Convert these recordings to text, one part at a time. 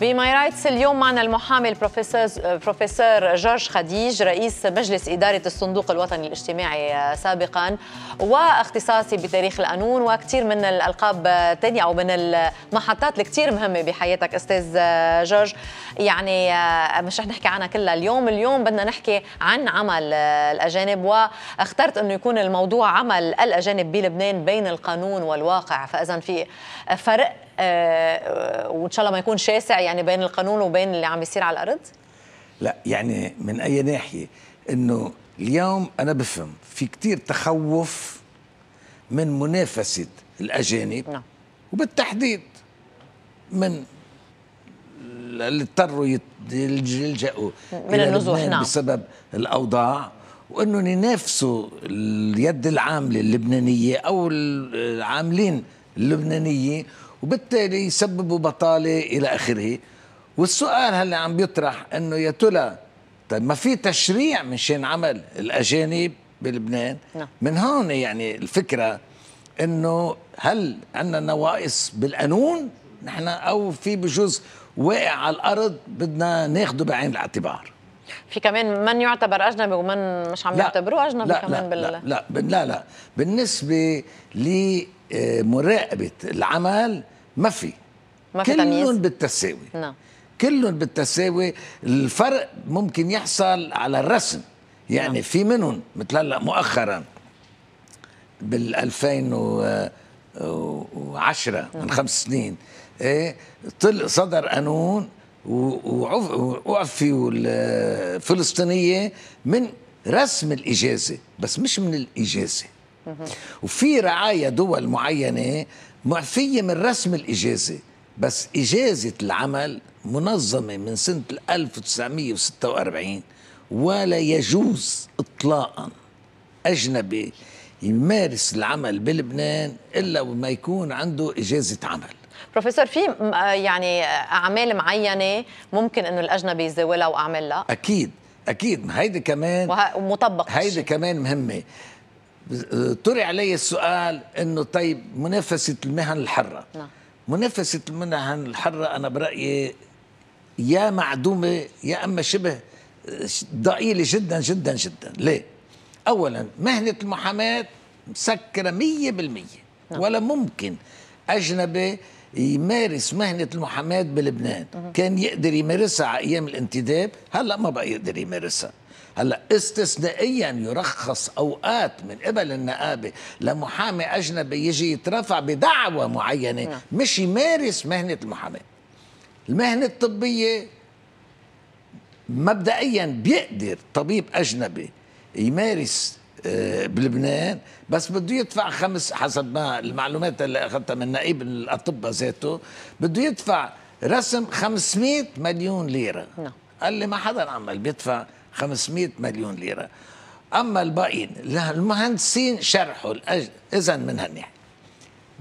بماي رايتس اليوم معنا المحامي البروفيسور بروفيسور جورج خديج رئيس مجلس إدارة الصندوق الوطني الاجتماعي آه، سابقا واختصاصي بتاريخ القانون وكثير من الألقاب الثانية أو من المحطات الكثير مهمة بحياتك أستاذ آه، جورج يعني آه، مش رح نحكي عنها كلها اليوم اليوم بدنا نحكي عن عمل الأجانب واخترت أنه يكون الموضوع عمل الأجانب بلبنان بين القانون والواقع فإذا في فرق آه، وان شاء الله ما يكون شاسع يعني بين القانون وبين اللي عم يصير على الارض لا يعني من اي ناحيه انه اليوم انا بفهم في كتير تخوف من منافسه الاجانب نعم. وبالتحديد من اللي اضطروا يلجأوا من النزوح نعم بسبب الاوضاع وانهم ينافسوا اليد العامله اللبنانيه او العاملين اللبنانية وبالتالي يسببوا بطالة إلى آخره والسؤال هلا عم بيطرح أنه يا ترى طيب ما في تشريع مشان عمل الأجانب بلبنان نعم. من هون يعني الفكرة أنه هل عندنا نواقص بالقانون نحن أو في بجوز واقع على الأرض بدنا ناخده بعين الاعتبار في كمان من يعتبر اجنبي ومن مش عم يعتبروه اجنبي لا كمان لا بال... لا لا لا لا بالنسبه ل مراقبه العمل ما في ما في كلهم بالتساوي نعم كلهم بالتساوي الفرق ممكن يحصل على الرسم يعني نعم. في منهم مثل هلا مؤخرا بال 2010 نعم. من خمس سنين ايه صدر قانون ووقف فيه الفلسطينيه من رسم الاجازه بس مش من الاجازه وفي رعاية دول معينة معفية من رسم الإجازة بس إجازة العمل منظمة من سنة 1946 ولا يجوز إطلاقا أجنبي يمارس العمل بلبنان إلا وما يكون عنده إجازة عمل بروفيسور في آه، يعني آه، اعمال معينه ممكن انه الاجنبي يزاولها واعمال لا اكيد اكيد هيدي كمان ومطبق هيدي كمان مهمه طرح علي السؤال انه طيب منافسه المهن الحره نعم. منافسه المهن الحره انا برايي يا معدومه يا اما شبه ضئيله جدا جدا جدا ليه اولا مهنه المحاماه مسكره 100% نعم. ولا ممكن اجنبي يمارس مهنة المحاماة بلبنان كان يقدر يمارسها على أيام الانتداب هلأ ما بقى يقدر يمارسها هلا استثنائيا يرخص اوقات من قبل النقابه لمحامي اجنبي يجي يترفع بدعوى معينه نعم. مش يمارس مهنه المحاماه المهنه الطبيه مبدئيا بيقدر طبيب اجنبي يمارس آه، بلبنان بس بده يدفع خمس حسب ما المعلومات اللي اخذتها من نائب الاطباء ذاته بده يدفع رسم 500 مليون ليره نعم. قال لي ما حدا عمل بيدفع 500 مليون ليره اما الباقيين المهندسين شرحوا اذا من هالناحيه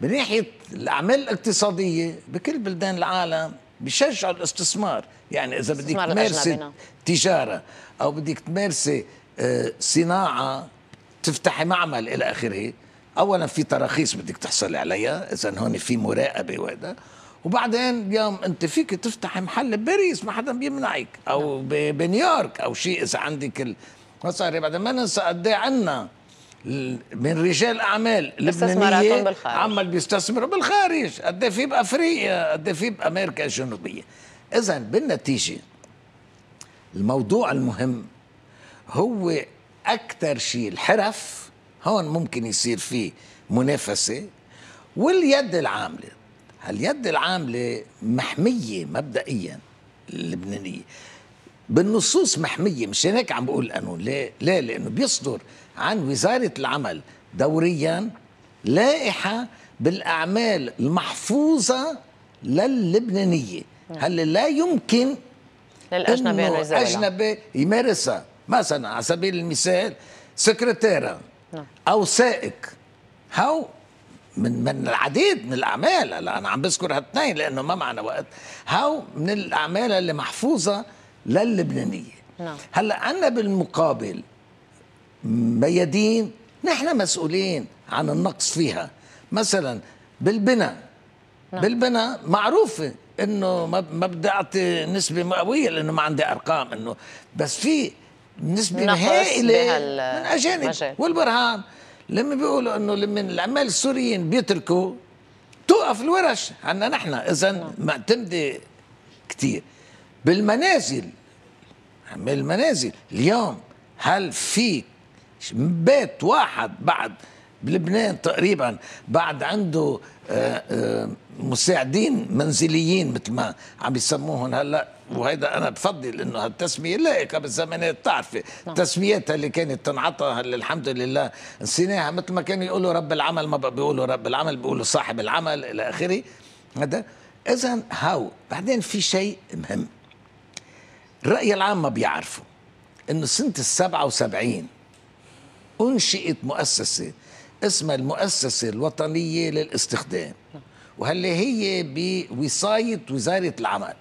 من ناحيه الاعمال الاقتصاديه بكل بلدان العالم بشجعوا الاستثمار يعني اذا بدك تمارسي نعم. تجاره او بدك تمارسي آه، صناعه تفتحي معمل الى اخره اولا في تراخيص بدك تحصل عليها اذا هون في مراقبه وهذا وبعدين يوم انت فيك تفتح محل بباريس ما حدا بيمنعك او نعم. بنيويورك او شيء اذا عندك المصاري مصاري ما ننسى قد ايه عندنا من رجال اعمال لبنانيين عمال بيستثمروا بالخارج قد إيه في بافريقيا قد إيه في بامريكا الجنوبيه اذا بالنتيجه الموضوع المهم هو اكثر شيء الحرف هون ممكن يصير فيه منافسه واليد العامله هاليد العاملة محمية مبدئيا اللبنانية بالنصوص محمية مش هيك عم بقول القانون ليه؟ ليه؟ لأنه بيصدر عن وزارة العمل دوريا لائحة بالأعمال المحفوظة لللبنانية نعم. هل لا يمكن للأجنبي أنه أجنبي يمارسها مثلا على سبيل المثال سكرتيرة نعم. أو سائق هاو من من العديد من الاعمال هلا انا عم بذكر هالاثنين لانه ما معنا وقت هاو من الاعمال اللي محفوظه للبنانيه نعم. هلا عنا بالمقابل ميادين نحن مسؤولين عن النقص فيها مثلا بالبنى نعم. بالبنى معروفه انه ما بدي اعطي نسبه مئوية لانه ما عندي ارقام انه بس في نسبه هائله من اجانب والبرهان لما بيقولوا انه لما العمال السوريين بيتركوا توقف الورش عنا نحن اذا نعم. معتمده كثير بالمنازل المنازل اليوم هل في بيت واحد بعد بلبنان تقريبا بعد عنده آه، آه، مساعدين منزليين مثل ما عم يسموهم هلا وهيدا انا بفضل انه هالتسميه لائقه بالزمانات بتعرفي التسميات نعم. اللي كانت تنعطى اللي الحمد لله نسيناها مثل ما كانوا يقولوا رب العمل ما بيقولوا رب العمل بيقولوا صاحب العمل الى اخره هذا اذا هاو بعدين في شيء مهم الراي العام ما بيعرفوا انه سنه ال 77 انشئت مؤسسه اسمها المؤسسه الوطنيه للاستخدام نعم. وهلا هي بوصايه وزاره العمل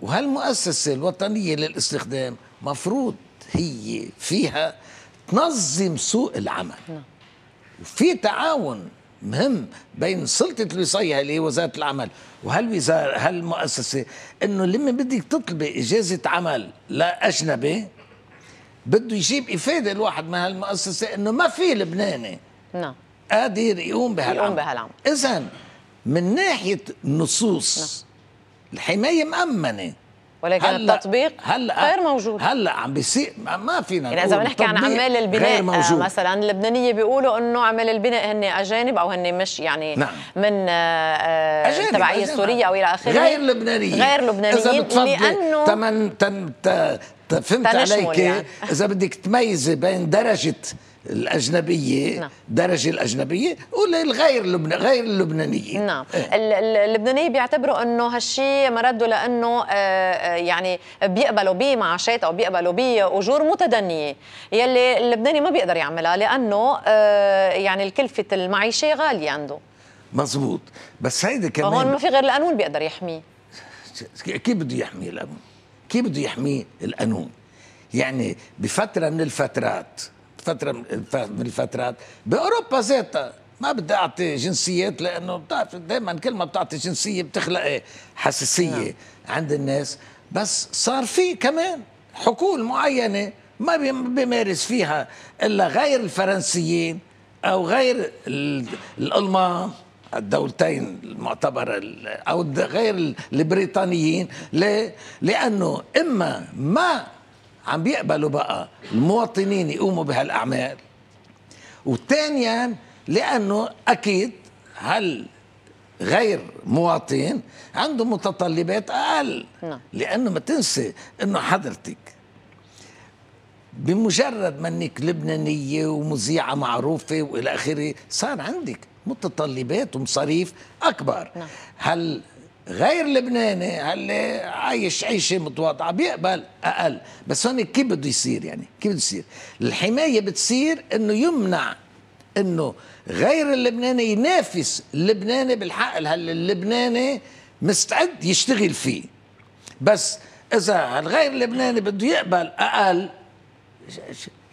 وهالمؤسسة الوطنية للاستخدام مفروض هي فيها تنظم سوق العمل نعم. وفي تعاون مهم بين سلطة الوصاية اللي هي وزارة العمل وهالوزارة هالمؤسسة انه لما بدك تطلبي اجازة عمل لاجنبي بده يجيب افادة الواحد من هالمؤسسة انه ما في لبناني نعم قادر يقوم بهالعمل يقوم بهالعمل اذا من ناحية نصوص نعم. الحمايه مأمنه ولكن هل التطبيق هلا غير موجود هلا عم بيسيء ما فينا يعني اذا بنحكي عن عمال البناء آه، مثلا اللبنانيه بيقولوا انه عمال البناء هن اجانب او هن مش يعني نعم. من آه، آه، تبعيه سوريه او الى اخره غير لبنانيين غير لبنانيين لانه تمن تن فهمت عليك يعني. اذا بدك تميزي بين درجه الأجنبية نعم. درجة الأجنبية والغير غير اللبنانية نعم إيه. اللبنانية بيعتبروا أنه هالشيء مرده لأنه آه، آه، يعني بيقبلوا بمعاشات أو بيقبلوا بأجور متدنية يلي اللبناني ما بيقدر يعملها لأنه آه، يعني الكلفة المعيشة غالية عنده مزبوط بس هيدا كمان هون ما في غير القانون بيقدر يحميه كيف بده يحميه القانون؟ كيف بده يحميه القانون؟ يعني بفترة من الفترات فتره من الفترات باوروبا ذاتها ما بدي اعطي جنسيات لانه بتعرف دائما كل ما بتعطي جنسيه بتخلق حساسيه نعم. عند الناس بس صار في كمان حقول معينه ما بيمارس فيها الا غير الفرنسيين او غير الالمان الدولتين المعتبرة أو غير البريطانيين ليه؟ لأنه إما ما عم بيقبلوا بقى المواطنين يقوموا بهالاعمال وثانيا لانه اكيد هل غير مواطن عنده متطلبات اقل نعم. لانه ما تنسى انه حضرتك بمجرد ما انك لبنانيه ومذيعه معروفه والى اخره صار عندك متطلبات ومصاريف اكبر نعم. هل غير لبناني اللي عايش عيشه متواضعه بيقبل اقل بس هون كيف بده يصير يعني كيف بده يصير الحمايه بتصير انه يمنع انه غير اللبناني ينافس اللبناني بالحق هل اللبناني مستعد يشتغل فيه بس اذا الغير اللبناني بده يقبل اقل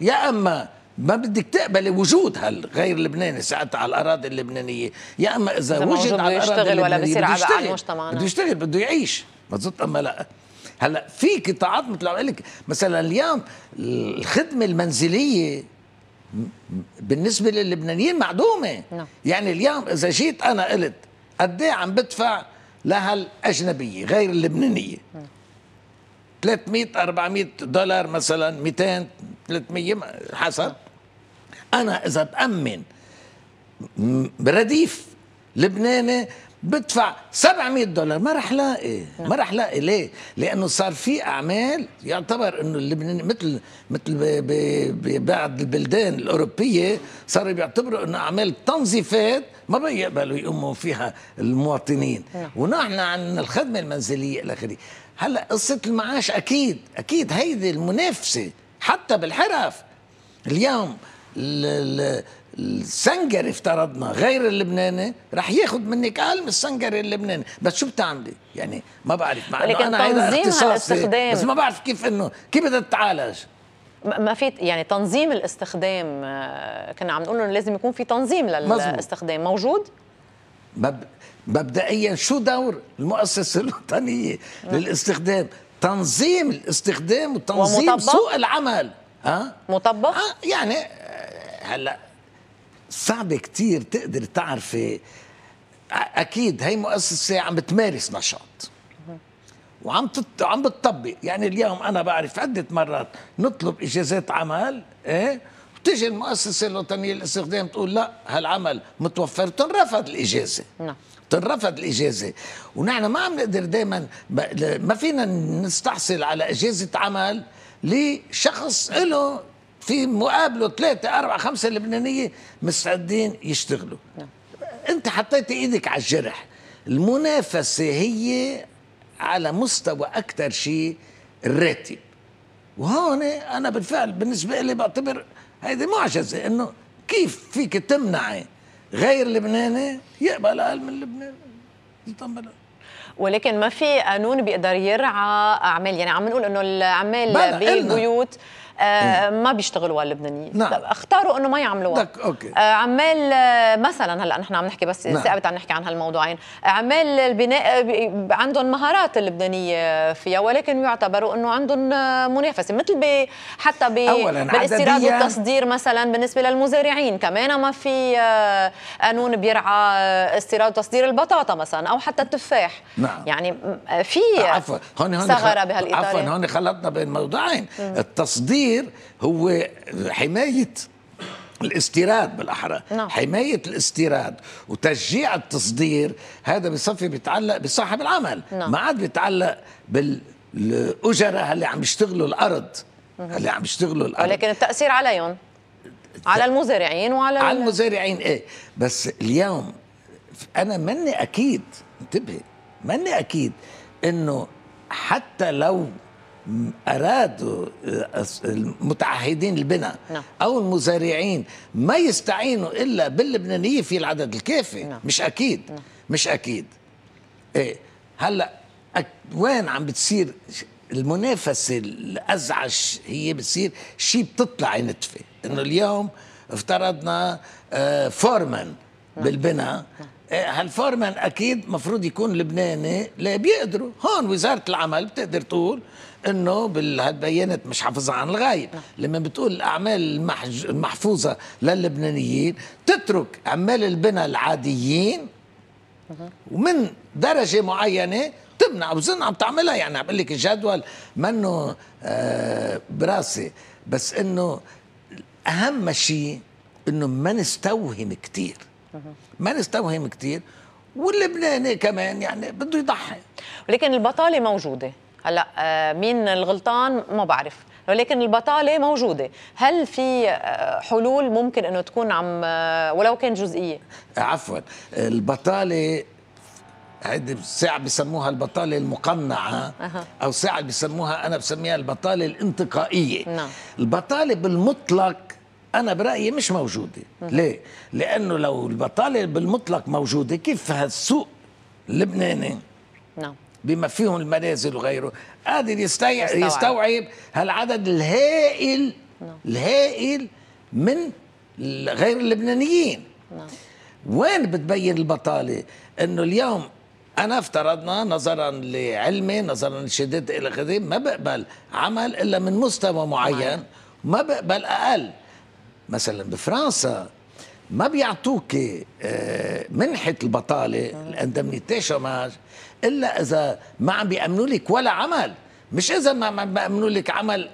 يا اما ما بدك تقبل وجود هالغير لبناني ساعتها على الاراضي اللبنانيه يا اما اذا وجد على الاراضي ولا بصير بده يشتغل بده يشتغل بده يعيش مزبوط اما لا هلا في قطاعات مثل ما لك مثلا اليوم الخدمه المنزليه بالنسبه للبنانيين معدومه نعم. يعني اليوم اذا جيت انا قلت قد ايه عم بدفع لهالاجنبيه غير اللبنانيه 300 نعم. 400 دولار مثلا 200 300 حسب انا اذا بامن برديف لبناني بدفع 700 دولار ما رح لاقي ما رح لاقي ليه لانه صار في اعمال يعتبر انه اللبناني مثل مثل ببعض البلدان الاوروبيه صاروا بيعتبروا انه اعمال تنظيفات ما بيقبلوا يقوموا فيها المواطنين نعم. ونحن عن الخدمه المنزليه الى اخره هلا قصه المعاش اكيد اكيد هيدي المنافسه حتى بالحرف اليوم السنجري افترضنا غير اللبناني رح ياخذ منك اقل من السنجري اللبناني بس شو بتعملي يعني ما بعرف مع يعني انه انا هيدا اختصاصي بس ما بعرف كيف انه كيف بدها تتعالج ما في يعني تنظيم الاستخدام آه، كنا عم نقول انه لازم يكون في تنظيم للاستخدام موجود مبدئيا شو دور المؤسسه الوطنيه نعم. للاستخدام تنظيم الاستخدام وتنظيم ومطبق. سوق العمل ها مطبق آه يعني هلا صعب كتير تقدر تعرفي اكيد هي مؤسسه عم بتمارس نشاط وعم تت... عم بتطبق يعني اليوم انا بعرف عده مرات نطلب اجازات عمل ايه بتيجي المؤسسه الوطنيه للاستخدام تقول لا هالعمل متوفر تنرفض الاجازه نعم تنرفض الاجازه ونحن ما عم نقدر دائما ما فينا نستحصل على اجازه عمل لشخص له في مقابله ثلاثة أربعة خمسة لبنانية مستعدين يشتغلوا نعم. أنت حطيت إيدك على الجرح المنافسة هي على مستوى أكثر شيء الراتب وهون أنا بالفعل بالنسبة لي بعتبر هذه معجزة إنه كيف فيك تمنعي غير لبناني يقبل أقل من لبنان يطمن ولكن ما في قانون بيقدر يرعى اعمال يعني عم نقول انه العمال بالبيوت إلنا. إيه. ما بيشتغلوا اللبنانيين نعم. اختاروا انه ما يعملوها اوكي آه، عمال مثلا هلا نحن عم نحكي بس نعم. ثابت عم نحكي عن هالموضوعين عمال البناء عندهم مهارات اللبنانيه فيها ولكن يعتبروا انه عندهم منافسه مثل ب حتى ب بالاستيراد والتصدير مثلا بالنسبه للمزارعين كمان ما في آه، قانون بيرعى استيراد وتصدير البطاطا مثلا او حتى التفاح نعم. يعني في عفوا هون هون ثغره بهالاطار عفوا هون خلطنا بين موضوعين التصدير التحرير هو حمايه الاستيراد بالاحرى نعم. حمايه الاستيراد وتشجيع التصدير هذا بصفي بيتعلق بصاحب العمل نعم. ما عاد بيتعلق بالاجره اللي عم يشتغلوا الارض اللي عم يشتغلوا الارض ولكن التاثير عليهم على المزارعين وعلى على المزارعين ايه بس اليوم انا ماني اكيد انتبهي ماني اكيد انه حتى لو ارادوا آه، المتعهدين البناء نعم. او المزارعين ما يستعينوا الا باللبنانية في العدد الكافي نعم. مش اكيد نعم. مش اكيد ايه هلا وين عم بتصير المنافسه الازعج هي بتصير شيء بتطلع نتفه انه اليوم افترضنا آه، فورمان نعم. بالبناء نعم. إيه، هالفورمان اكيد مفروض يكون لبناني لا بيقدروا هون وزاره العمل بتقدر تقول انه بالبيانات مش حافظها عن الغايب نعم. لما بتقول الاعمال المحفوظه للبنانيين تترك عمال البناء العاديين ومن درجه معينه تمنع وزن عم تعملها يعني عم لك الجدول منه آه، براسي بس انه اهم شيء انه ما نستوهم كثير ما نستوهم كثير واللبناني كمان يعني بده يضحي ولكن البطاله موجوده هلا آه، مين الغلطان ما بعرف ولكن البطاله موجوده هل في آه، حلول ممكن انه تكون عم آه، ولو كان جزئيه عفوا البطاله هيدي ساعة بسموها البطالة المقنعة أو ساعة بسموها أنا بسميها البطالة الانتقائية نعم. البطالة بالمطلق أنا برأيي مش موجودة ليه؟ لأنه لو البطالة بالمطلق موجودة كيف هالسوق اللبناني نعم بما فيهم المنازل وغيره قادر يستوعب, يستوعب هالعدد الهائل نعم. الهائل من غير اللبنانيين نعم. وين بتبين البطالة؟ أنه اليوم أنا افترضنا نظرا لعلمي نظرا لشدد إلى غيره ما بقبل عمل إلا من مستوى معين ما بقبل أقل مثلا بفرنسا ما بيعطوك آه، منحة البطالة الاندمنيتي شوماج إلا إذا ما عم بيأمنوا لك ولا عمل مش إذا ما عم بيأمنوا لك عمل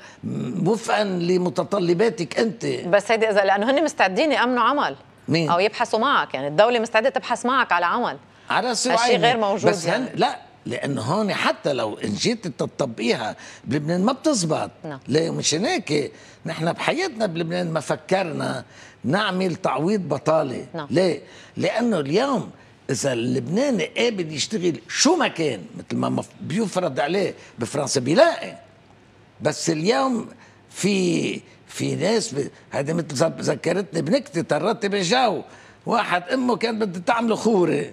وفقا لمتطلباتك أنت بس هيدي إذا لأنه هن مستعدين يأمنوا عمل مين؟ أو يبحثوا معك يعني الدولة مستعدة تبحث معك على عمل على سوء غير موجود بس يعني. لا لان هون حتى لو ان جيت تطبقيها بلبنان ما بتزبط نعم. ليه مش هيك نحن بحياتنا بلبنان ما فكرنا نعمل تعويض بطاله نعم. ليه لانه اليوم اذا اللبناني قابل يشتغل شو ما كان مثل ما بيفرض عليه بفرنسا بيلاقي بس اليوم في في ناس ب... هذا مثل ذكرتني بنكته طرت بالجو واحد امه كانت بدها تعمله خوري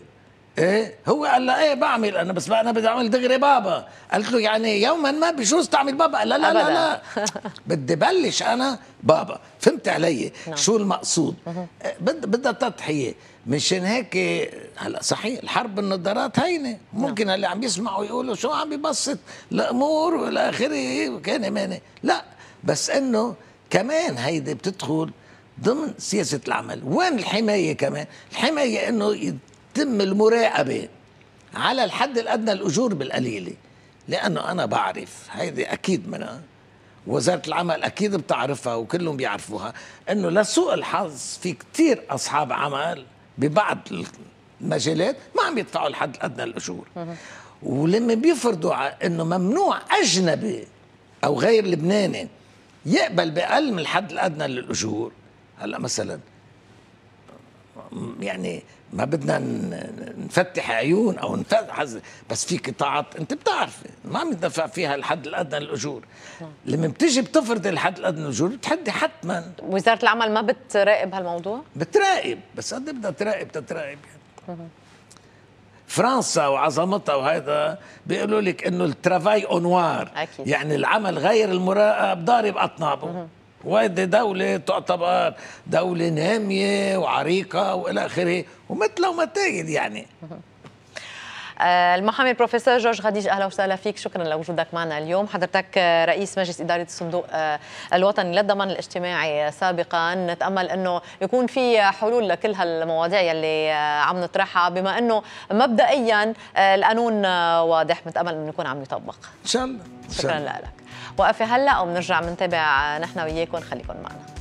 ايه هو قال لها ايه بعمل انا بس بقى انا بدي اعمل دغري بابا قالت له يعني يوما ما بجوز تعمل بابا قال لا لا لا, لا بدي بلش انا بابا فهمت علي نعم. شو المقصود إيه، بد بدها تضحيه مشان هيك هلا صحيح الحرب بالنظارات هينه نعم. ممكن نعم. عم يسمعوا يقولوا شو عم ببسط الامور والى اخره وكان ماني لا بس انه كمان هيدي بتدخل ضمن سياسه العمل وين الحمايه كمان الحمايه انه تتم المراقبه على الحد الادنى الاجور بالقليله لانه انا بعرف هيدي اكيد منها وزارة العمل أكيد بتعرفها وكلهم بيعرفوها أنه لسوء الحظ في كتير أصحاب عمل ببعض المجالات ما عم يدفعوا الحد الأدنى الأجور ولما بيفرضوا أنه ممنوع أجنبي أو غير لبناني يقبل بأقل من الحد الأدنى للأجور هلا مثلا يعني ما بدنا نفتح عيون او نفتح بس في قطاعات انت بتعرف ما بندفع فيها الحد الادنى للاجور لما بتجي بتفرض الحد الادنى للاجور بتحدي حتما وزاره العمل ما بتراقب هالموضوع؟ بتراقب بس قد بدها تراقب تتراقب يعني فرنسا وعظمتها وهذا بيقولوا لك انه الترافاي اونوار يعني العمل غير المراقب ضارب اطنابه ودي دولة تعتبر دولة نامية وعريقة وإلى آخره ومثل ما ومتايد يعني آه، المحامي البروفيسور جورج خديج اهلا وسهلا فيك شكرا لوجودك معنا اليوم حضرتك آه، رئيس مجلس اداره الصندوق آه، الوطني للضمان الاجتماعي سابقا نتامل انه يكون في حلول لكل هالمواضيع يلي عم نطرحها بما انه مبدئيا القانون واضح نتامل انه يكون عم يطبق ان شاء الله شكرا لك وقفه هلا ومنرجع منتابع نحن وياكم خليكم معنا